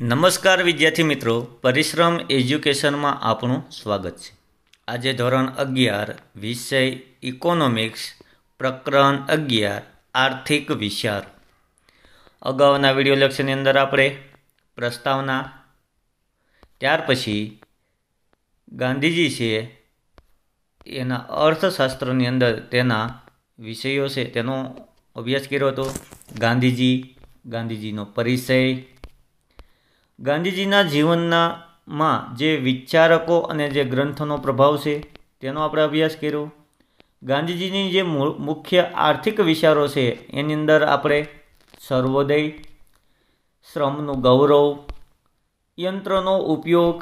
નમસ્કાર વિદ્યાર્થી મિત્રો પરિશ્રમ એજ્યુકેશનમાં આપણું સ્વાગત છે આજે ધોરણ અગિયાર વિષય ઇકોનોમિક્સ પ્રકરણ અગિયાર આર્થિક વિચાર અગાઉના વિડીયો લેક્ચરની અંદર આપણે પ્રસ્તાવના ત્યાર પછી ગાંધીજી છે એના અર્થશાસ્ત્રની અંદર તેના વિષયો છે તેનો અભ્યાસ કર્યો હતો ગાંધીજી ગાંધીજીનો પરિચય ગાંધીજીના જીવનના માં જે વિચારકો અને જે ગ્રંથોનો પ્રભાવ છે તેનો આપણે અભ્યાસ કર્યો ગાંધીજીની જે મુખ્ય આર્થિક વિચારો છે એની અંદર આપણે સર્વોદય શ્રમનું ગૌરવ યંત્રનો ઉપયોગ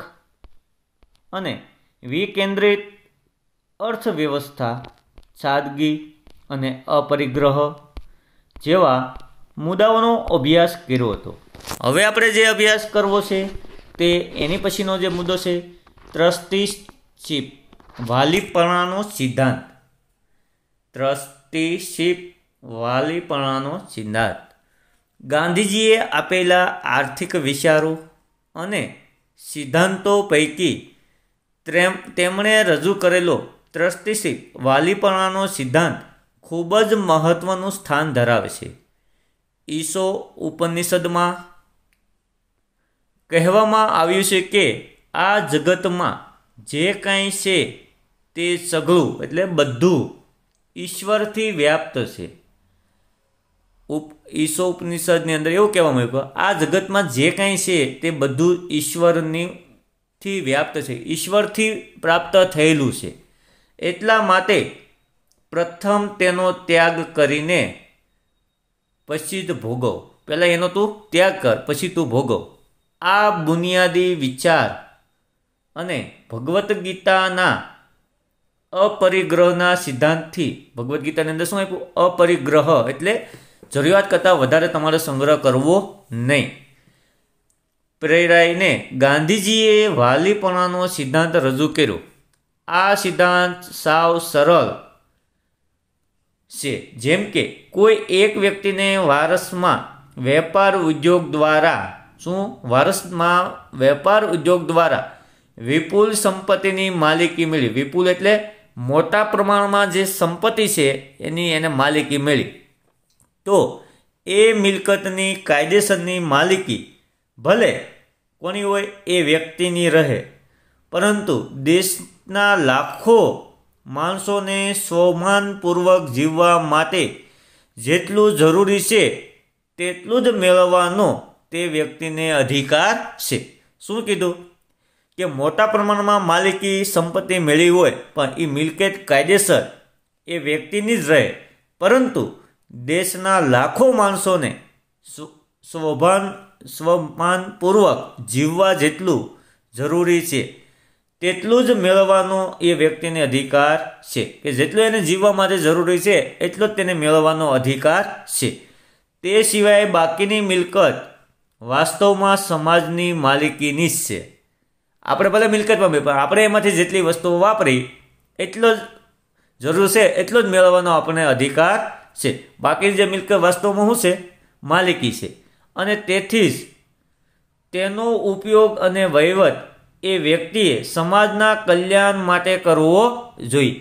અને વિકેન્દ્રિત અર્થવ્યવસ્થા સાદગી અને અપરિગ્રહ જેવા મુદ્દાઓનો અભ્યાસ કર્યો હતો હવે આપણે જે અભ્યાસ કરવો છે તે એની પછીનો જે મુદ્દો છે ટ્રસ્ટીશીપ વાલીપણાનો સિદ્ધાંત ટ્રસ્ટીશીપ વાલીપણાનો સિદ્ધાંત ગાંધીજીએ આપેલા આર્થિક વિચારો અને સિદ્ધાંતો પૈકી તેમણે રજૂ કરેલો ટ્રસ્ટીશીપ વાલીપણાનો સિદ્ધાંત ખૂબ જ મહત્ત્વનું સ્થાન ધરાવે છે ઈસો ઉપનિષદમાં કહેવામાં આવ્યું છે કે આ જગતમાં જે કાંઈ છે તે સઘળું એટલે બધું ઈશ્વરથી વ્યાપ્ત છે ઉપ ઈશો ઉપનિષદની અંદર એવું કહેવામાં આવ્યું કે આ જગતમાં જે કાંઈ છે તે બધું ઈશ્વરની થી વ્યાપ્ત છે ઈશ્વરથી પ્રાપ્ત થયેલું છે એટલા માટે પ્રથમ તેનો ત્યાગ કરીને પછી જ ભોગવ પહેલાં એનો તું ત્યાગ કર પછી તું ભોગવ આ બુનિયાદી વિચાર અને ભગવદ્ ગીતાના અપરિગ્રહના સિદ્ધાંતથી ભગવદ્ ગીતાની અંદર શું આપ્યું અપરિગ્રહ એટલે જરૂરિયાત કરતાં વધારે તમારે સંગ્રહ કરવો નહીં પ્રેરાઈને ગાંધીજીએ વાલીપણાનો સિદ્ધાંત રજૂ કર્યો આ સિદ્ધાંત સાવ સરળ છે જેમ કે કોઈ એક વ્યક્તિને વારસમાં વેપાર ઉદ્યોગ દ્વારા શું વારસમાં વેપાર ઉદ્યોગ દ્વારા વિપુલ સંપત્તિની માલિકી મળી વિપુલ એટલે મોટા પ્રમાણમાં જે સંપત્તિ છે એની એને માલિકી મળી તો એ મિલકતની કાયદેસરની માલિકી ભલે કોની હોય એ વ્યક્તિની રહે પરંતુ દેશના લાખો માણસોને સ્વમાનપૂર્વક જીવવા માટે જેટલું જરૂરી છે તેટલું જ મેળવવાનો તે વ્યક્તિને અધિકાર છે શું કીધું કે મોટા પ્રમાણમાં માલિકી સંપત્તિ મેળવી હોય પણ એ મિલકત કાયદેસર એ વ્યક્તિની જ રહે પરંતુ દેશના લાખો માણસોને સ્વભાન સ્વમાનપૂર્વક જીવવા જેટલું જરૂરી છે તેટલું જ મેળવવાનો એ વ્યક્તિને અધિકાર છે કે જેટલું એને જીવવા માટે જરૂરી છે એટલો જ તેને મેળવવાનો અધિકાર છે તે સિવાય બાકીની મિલકત વાસ્તવમાં સમાજની માલિકીની જ છે આપણે ભલે મિલકત મેં પણ આપણે એમાંથી જેટલી વસ્તુઓ વાપરી એટલો જ જરૂર છે એટલો જ મેળવવાનો આપણને અધિકાર છે બાકી જે મિલકત વાસ્તવમાં શું છે માલિકી છે અને તેથી જ તેનો ઉપયોગ અને વહીવટ એ વ્યક્તિએ સમાજના કલ્યાણ માટે કરવો જોઈએ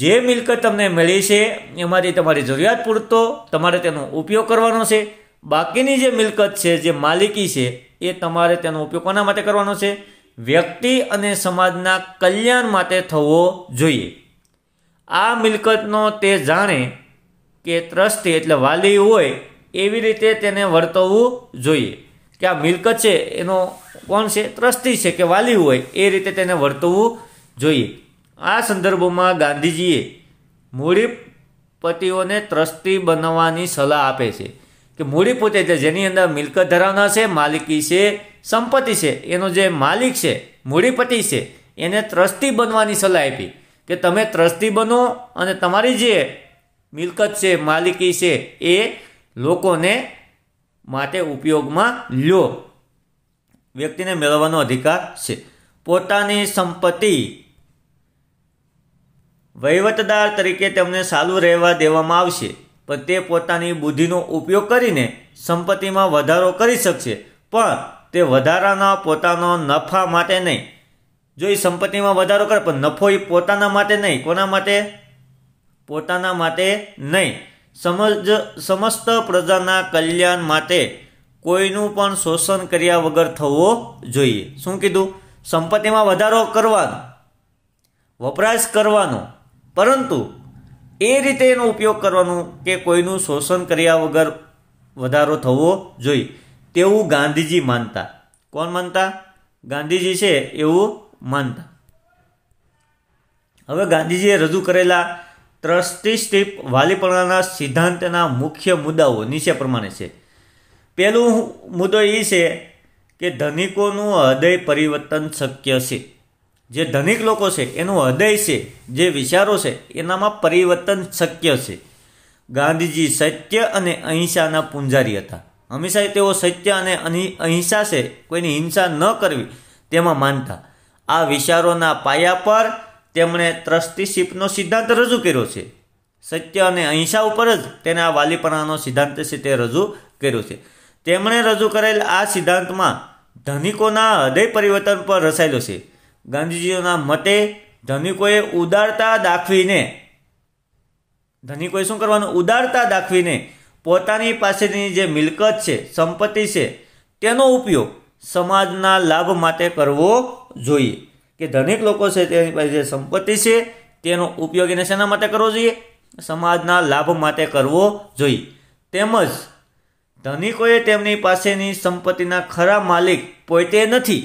જે મિલકત તમને મળી છે એમાંથી તમારી જરૂરિયાત પૂરતો તમારે તેનો ઉપયોગ કરવાનો છે બાકીની જે મિલકત છે જે માલિકી છે એ તમારે તેનો ઉપયોગ કોના માટે કરવાનો છે વ્યક્તિ અને સમાજના કલ્યાણ માટે થવો જોઈએ આ મિલકતનો તે જાણે કે ટ્રસ્ટી એટલે વાલી હોય એવી રીતે તેને વર્તવવું જોઈએ કે આ મિલકત છે એનો કોણ છે ટ્રસ્ટી છે કે વાલી હોય એ રીતે તેને વર્તવવું જોઈએ આ સંદર્ભમાં ગાંધીજીએ મૂડી પતિઓને ટ્રસ્ટી બનવાની સલાહ આપે છે કે મૂડી પોતે એટલે જેની અંદર મિલકત ધરાવનાર છે માલિકી છે સંપત્તિ છે એનો જે માલિક છે મૂડીપતિ છે એને ત્રસ્તી બનવાની સલાહ આપી કે તમે ત્રસ્તી બનો અને તમારી જે મિલકત છે માલિકી છે એ લોકોને માટે ઉપયોગમાં લો વ્યક્તિને મેળવવાનો અધિકાર છે પોતાની સંપત્તિ વહીવટદાર તરીકે તેમને સારું રહેવા દેવામાં આવશે પણ તે પોતાની બુદ્ધિનો ઉપયોગ કરીને સંપત્તિમાં વધારો કરી શકશે પણ તે વધારાના પોતાનો નફા માટે નહીં જો એ સંપત્તિમાં વધારો કરે પણ નફો એ પોતાના માટે નહીં કોના માટે પોતાના માટે નહીં સમજ સમસ્ત પ્રજાના કલ્યાણ માટે કોઈનું પણ શોષણ કર્યા વગર થવો જોઈએ શું કીધું સંપત્તિમાં વધારો કરવાનો વપરાશ કરવાનો પરંતુ એ રીતે એનો ઉપયોગ કરવાનો કે કોઈનું શોષણ કર્યા વગર વધારો થવો જોઈએ તેવું ગાંધીજી માનતા કોણ માનતા ગાંધીજી છે એવું માનતા હવે ગાંધીજીએ રજૂ કરેલા ટ્રસ્ટી સ્ટીપ વાલીપણાના સિદ્ધાંતના મુખ્ય મુદ્દાઓ નીચે પ્રમાણે છે પહેલું મુદ્દો એ છે કે ધનિકોનું હૃદય પરિવર્તન શક્ય છે જે ધનિક લોકો છે એનું હૃદય છે જે વિચારો છે એનામાં પરિવર્તન શક્ય છે ગાંધીજી સત્ય અને અહિંસાના પૂંજારી હતા હંમેશા તેઓ સત્ય અને અહિંસા છે કોઈની હિંસા ન કરવી તેમાં માનતા આ વિચારોના પાયા પર તેમણે ટ્રસ્ટીશીપનો સિદ્ધાંત રજૂ કર્યો છે સત્ય અને અહિંસા ઉપર જ તેને આ વાલીપણાનો સિદ્ધાંત છે તે રજૂ કર્યો છે તેમણે રજૂ કરેલ આ સિદ્ધાંતમાં ધનિકોના હૃદય પરિવર્તન પર રચાયેલો છે ગાંધીજીઓના મતે ધનિકોએ ઉદારતા દાખવીને ધનિકોએ શું કરવાનું ઉદારતા દાખવીને પોતાની પાસેની જે મિલકત છે સંપત્તિ છે તેનો ઉપયોગ સમાજના લાભ માટે કરવો જોઈએ કે ધનિક લોકો છે તેની પાસે જે સંપત્તિ છે તેનો ઉપયોગ એને શેના માટે કરવો જોઈએ સમાજના લાભ માટે કરવો જોઈએ તેમજ ધનિકોએ તેમની પાસેની સંપત્તિના ખરા માલિક પોતે નથી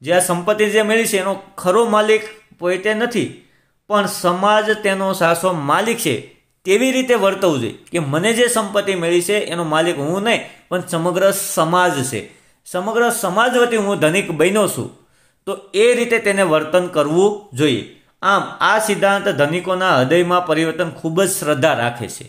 જે આ સંપત્તિ જે મેળવી છે એનો ખરો માલિક પોતે નથી પણ સમાજ તેનો સાસો માલિક છે તેવી રીતે વર્તવું જોઈએ કે મને જે સંપત્તિ મેળવી છે એનો માલિક હું નહીં પણ સમગ્ર સમાજ છે સમગ્ર સમાજ વતી હું ધનિક બન્યો છું તો એ રીતે તેને વર્તન કરવું જોઈએ આમ આ સિદ્ધાંત ધનિકોના હૃદયમાં પરિવર્તન ખૂબ જ શ્રદ્ધા રાખે છે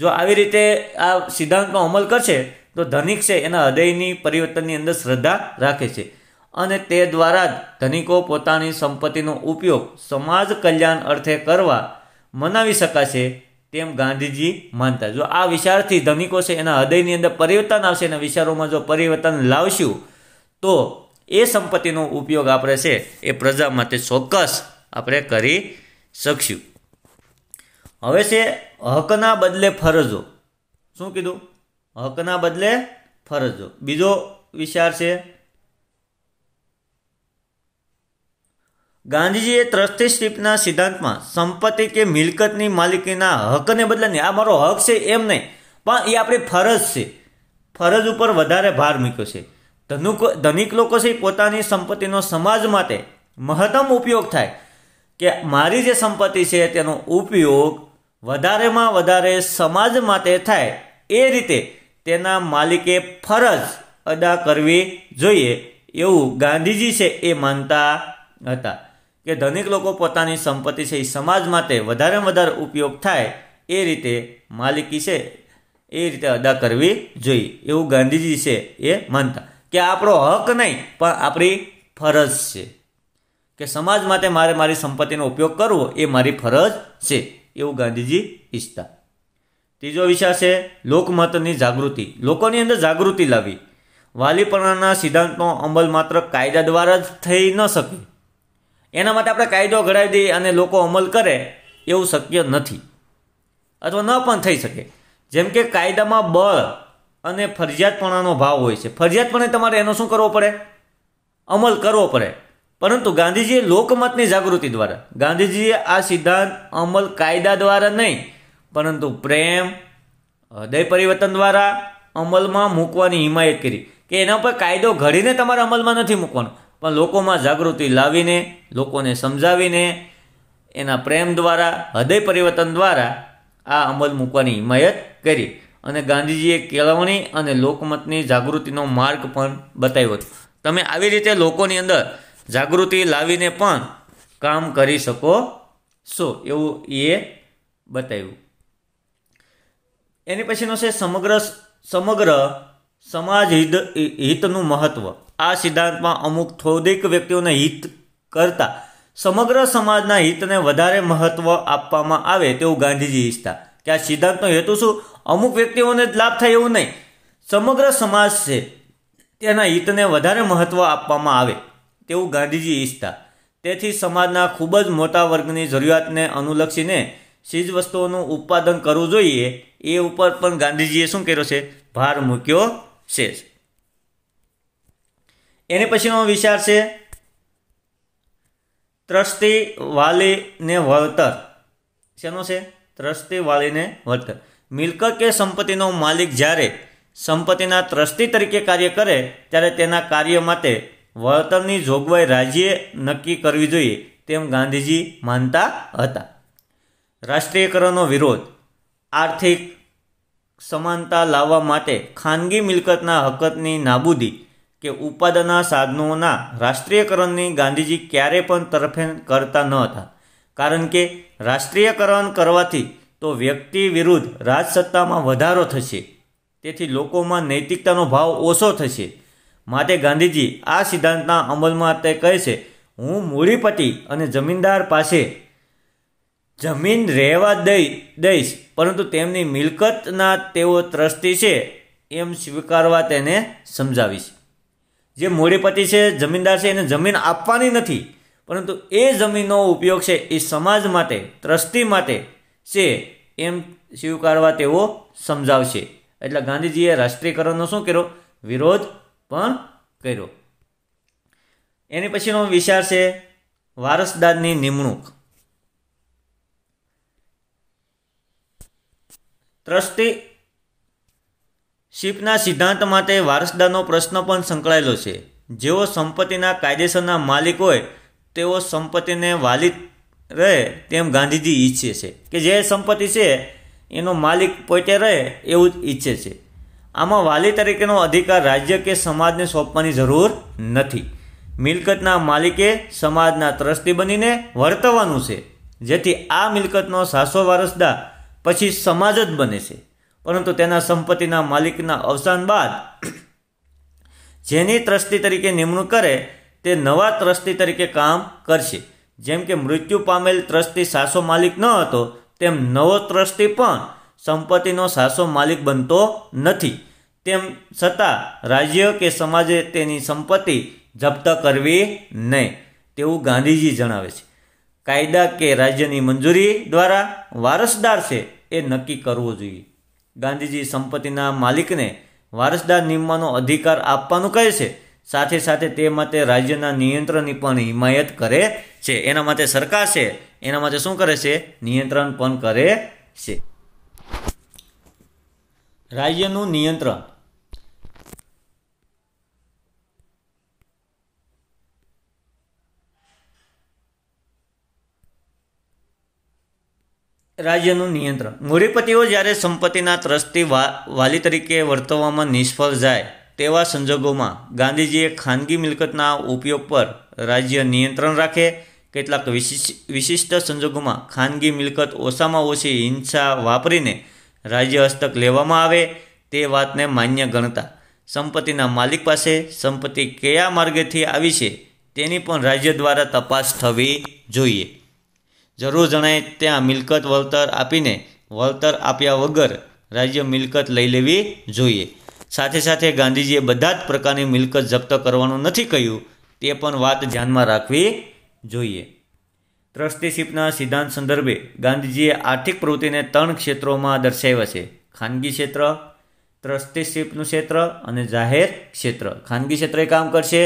જો આવી રીતે આ સિદ્ધાંતનો અમલ કરશે તો ધનિક છે એના હૃદયની પરિવર્તનની અંદર શ્રદ્ધા રાખે છે અને તે દ્વારા જ ધનિકો પોતાની સંપત્તિનો ઉપયોગ સમાજ કલ્યાણ અર્થે કરવા મનાવી શકાશે તેમ ગાંધીજી માનતા જો આ વિચારથી ધનિકો છે એના હૃદયની અંદર પરિવર્તન આવશે એના વિચારોમાં જો પરિવર્તન લાવશું તો એ સંપત્તિનો ઉપયોગ આપણે છે એ પ્રજા માટે ચોક્કસ આપણે કરી શકશું હવે છે હકના બદલે ફરજો શું કીધું હકના બદલે ફરજો બીજો વિચાર છે ગાંધીજીએ ટ્રસ્ટીશીપના સિદ્ધાંતમાં સંપત્તિ કે મિલકતની માલિકીના હકને બદલે આ મારો હક છે એમ નહીં પણ એ આપણી ફરજ છે ફરજ ઉપર વધારે ભાર મૂક્યો છે ધનુક ધનિક લોકો છે પોતાની સંપત્તિનો સમાજ માટે મહત્તમ ઉપયોગ થાય કે મારી જે સંપત્તિ છે તેનો ઉપયોગ વધારેમાં વધારે સમાજ માટે થાય એ રીતે તેના માલિકે ફરજ અદા કરવી જોઈએ એવું ગાંધીજી છે એ માનતા હતા કે ધનિક લોકો પોતાની સંપત્તિ છે એ સમાજ માટે વધારેમાં વધારે ઉપયોગ થાય એ રીતે માલિકી છે એ રીતે અદા કરવી જોઈએ એવું ગાંધીજી છે એ માનતા કે આપણો હક નહીં પણ આપણી ફરજ છે કે સમાજ માટે મારે મારી સંપત્તિનો ઉપયોગ કરવો એ મારી ફરજ છે એવું ગાંધીજી ઈચ્છતા ત્રીજો વિચાર છે લોકમતની જાગૃતિ લોકોની અંદર જાગૃતિ લાવી વાલીપણાના સિદ્ધાંતનો અમલ માત્ર કાયદા દ્વારા જ થઈ ન શકે એના માટે આપણે કાયદો ઘડાવી દઈએ અને લોકો અમલ કરે એવું શક્ય નથી અથવા ન પણ થઈ શકે જેમ કે કાયદામાં બળ અને ફરજિયાતપણાનો ભાવ હોય છે ફરજિયાતપણે તમારે એનો શું કરવો પડે અમલ કરવો પડે પરંતુ ગાંધીજીએ લોકમતની જાગૃતિ દ્વારા ગાંધીજીએ આ સિદ્ધાંત અમલ કાયદા દ્વારા નહીં પરંતુ પ્રેમ હૃદય પરિવર્તન દ્વારા અમલમાં મૂકવાની હિમાયત કરી કે એના પર કાયદો ઘડીને તમારે અમલમાં નથી મૂકવાનો પણ લોકોમાં જાગૃતિ લાવીને લોકોને સમજાવીને એના પ્રેમ દ્વારા હૃદય પરિવર્તન દ્વારા આ અમલ મૂકવાની હિમાયત કરી અને ગાંધીજીએ કેળવણી અને લોકમતની જાગૃતિનો માર્ગ પણ બતાવ્યો હતો તમે આવી રીતે લોકોની અંદર જાગૃતિ લાવીને પણ કામ કરી શકો છો એવું એ બતાવ્યું એની પછીનો છે સમગ્ર સમગ્ર સમાજ હિત હિતનું મહત્ત્વ આ સિદ્ધાંતમાં અમુક થોડીક વ્યક્તિઓને હિત કરતા સમગ્ર સમાજના હિતને વધારે મહત્ત્વ આપવામાં આવે તેવું ગાંધીજી ઈચ્છતા કે આ સિદ્ધાંતનો હેતુ શું અમુક વ્યક્તિઓને જ લાભ થાય એવું નહીં સમગ્ર સમાજ છે તેના હિતને વધારે મહત્ત્વ આપવામાં આવે તેવું ગાંધીજી ઈચ્છતા તેથી સમાજના ખૂબ જ મોટા વર્ગની જરૂરિયાતને અનુલક્ષીને વસ્તુઓનું ઉત્પાદન કરવું જોઈએ એ ઉપર પણ ગાંધીજીએ શું કર્યો છે ભાર મૂક્યો છે એની પછીનો વિચાર છે ત્રસ્તી વાલીને વળતર શેનો છે ત્રસ્તી વાલીને વળતર મિલકત કે સંપત્તિનો માલિક જ્યારે સંપત્તિના ત્રસ્તી તરીકે કાર્ય કરે ત્યારે તેના કાર્ય માટે વળતરની જોગવાઈ રાજ્યે નક્કી કરવી જોઈએ તેમ ગાંધીજી માનતા હતા રાષ્ટ્રીયકરણનો વિરોધ આર્થિક સમાનતા લાવવા માટે ખાનગી મિલકતના હકતની નાબૂદી કે ઉત્પાદનના સાધનોના રાષ્ટ્રીયકરણની ગાંધીજી ક્યારે પણ તરફેણ કરતા ન હતા કારણ કે રાષ્ટ્રીયકરણ કરવાથી તો વ્યક્તિ વિરુદ્ધ રાજસત્તામાં વધારો થશે તેથી લોકોમાં નૈતિકતાનો ભાવ ઓછો થશે માટે ગાંધીજી આ સિદ્ધાંતના અમલમાં તે કહે છે હું મૂડીપતિ અને જમીનદાર પાસે જમીન રહેવા દઈ દઈશ પરંતુ તેમની મિલકતના તેઓ ત્રસ્તી છે એમ સ્વીકારવા તેને સમજાવીશ જે મોડેપતિ છે જમીનદાર છે એને જમીન આપવાની નથી પરંતુ એ જમીનનો ઉપયોગ છે એ સમાજ માટે ત્રસ્તી માટે છે એમ સ્વીકારવા તેઓ સમજાવશે એટલે ગાંધીજીએ રાષ્ટ્રીયકરણનો શું કર્યો વિરોધ પણ કર્યો એની પછીનો વિચાર છે વારસદારની નિમણૂક ટ્રસ્ટી શિપના સિદ્ધાંત માટે વારસદારનો પ્રશ્ન પણ સંકળાયેલો છે જેઓ સંપત્તિના કાયદેસરના માલિક હોય તેઓ સંપત્તિને વાલી રહે તેમ ગાંધીજી ઈચ્છે છે કે જે સંપત્તિ છે એનો માલિક પોતે રહે એવું જ ઈચ્છે છે આમાં વાલી તરીકેનો અધિકાર રાજ્ય કે સમાજને સોંપવાની જરૂર નથી મિલકતના માલિકે સમાજના ત્રસ્તી બનીને વર્તવાનું છે જેથી આ મિલકતનો સાસો વારસદાર પછી સમાજ જ બને છે પરંતુ તેના સંપત્તિના માલિકના અવસાન બાદ જેની ટ્રસ્ટી તરીકે નિમણૂક કરે તે નવા ટ્રસ્ટી તરીકે કામ કરશે જેમ કે મૃત્યુ પામેલ ટ્રસ્ટી સાસો માલિક ન હતો તેમ નવો ટ્રસ્ટી પણ સંપત્તિનો સાસો માલિક બનતો નથી તેમ છતાં રાજ્ય કે સમાજે તેની સંપત્તિ જપ્ત કરવી નહીં તેવું ગાંધીજી જણાવે છે કાયદા કે રાજ્યની મંજૂરી દ્વારા વારસદાર છે એ નક્કી કરવું જોઈએ ગાંધીજી સંપત્તિના માલિકને વારસદાર નિમવાનો અધિકાર આપવાનું કહે છે સાથે સાથે તે માટે રાજ્યના નિયંત્રણની પણ હિમાયત કરે છે એના માટે સરકાર છે એના માટે શું કરે છે નિયંત્રણ પણ કરે છે રાજ્યનું નિયંત્રણ રાજ્યનું નિયંત્રણ મૂડીપતિઓ જ્યારે સંપત્તિના ત્રસ્તી વાલી તરીકે વર્તવામાં નિષ્ફળ જાય તેવા સંજોગોમાં ગાંધીજીએ ખાનગી મિલકતના ઉપયોગ પર રાજ્ય નિયંત્રણ રાખે કેટલાક વિશિષ્ટ સંજોગોમાં ખાનગી મિલકત ઓછામાં ઓછી હિંસા વાપરીને રાજ્ય હસ્તક લેવામાં આવે તે વાતને માન્ય ગણતા સંપત્તિના માલિક પાસે સંપત્તિ કયા માર્ગેથી આવી છે તેની પણ રાજ્ય દ્વારા તપાસ થવી જોઈએ જરૂર જણાય ત્યાં મિલકત વળતર આપીને વળતર આપ્યા વગર રાજ્ય મિલકત લઈ લેવી જોઈએ સાથે સાથે ગાંધીજીએ બધા જ પ્રકારની મિલકત જપ્ત કરવાનું નથી કહ્યું તે પણ વાત ધ્યાનમાં રાખવી જોઈએ ટ્રસ્ટીશીપના સિદ્ધાંત સંદર્ભે ગાંધીજીએ આર્થિક પ્રવૃત્તિને ત્રણ ક્ષેત્રોમાં દર્શાવ્યા છે ખાનગી ક્ષેત્ર ટ્રસ્ટીશીપનું ક્ષેત્ર અને જાહેર ક્ષેત્ર ખાનગી ક્ષેત્રે કામ કરશે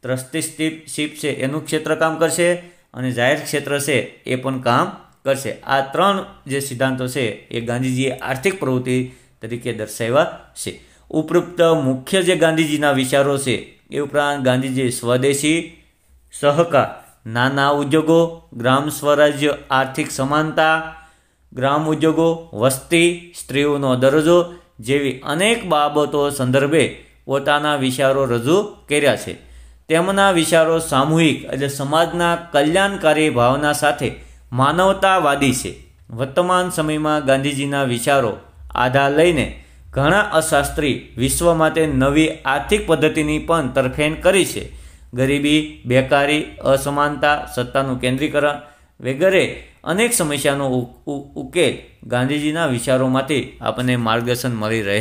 ટ્રસ્ટીશીપ શીપ છે એનું ક્ષેત્ર કામ કરશે અને જાહેર ક્ષેત્ર છે એ પણ કામ કરશે આ ત્રણ જે સિદ્ધાંતો છે એ ગાંધીજીએ આર્થિક પ્રવૃત્તિ તરીકે દર્શાવ્યા છે ઉપરોક્ત મુખ્ય જે ગાંધીજીના વિચારો છે એ ઉપરાંત ગાંધીજી સ્વદેશી સહકાર નાના ઉદ્યોગો ગ્રામ સ્વરાજ્ય આર્થિક સમાનતા ગ્રામ ઉદ્યોગો વસ્તી સ્ત્રીઓનો દરજ્જો જેવી અનેક બાબતો સંદર્ભે પોતાના વિચારો રજૂ કર્યા છે તેમના વિચારો સામૂહિક એટલે સમાજના કલ્યાણકારી ભાવના સાથે માનવતાવાદી છે વર્તમાન સમયમાં ગાંધીજીના વિચારો આધાર લઈને ઘણા અશાસ્ત્રી વિશ્વ માટે નવી આર્થિક પદ્ધતિની પણ તરફેણ કરી છે ગરીબી બેકારી અસમાનતા સત્તાનું કેન્દ્રીકરણ વગેરે અનેક સમસ્યાનો ઉકેલ ગાંધીજીના વિચારોમાંથી આપણને માર્ગદર્શન મળી રહે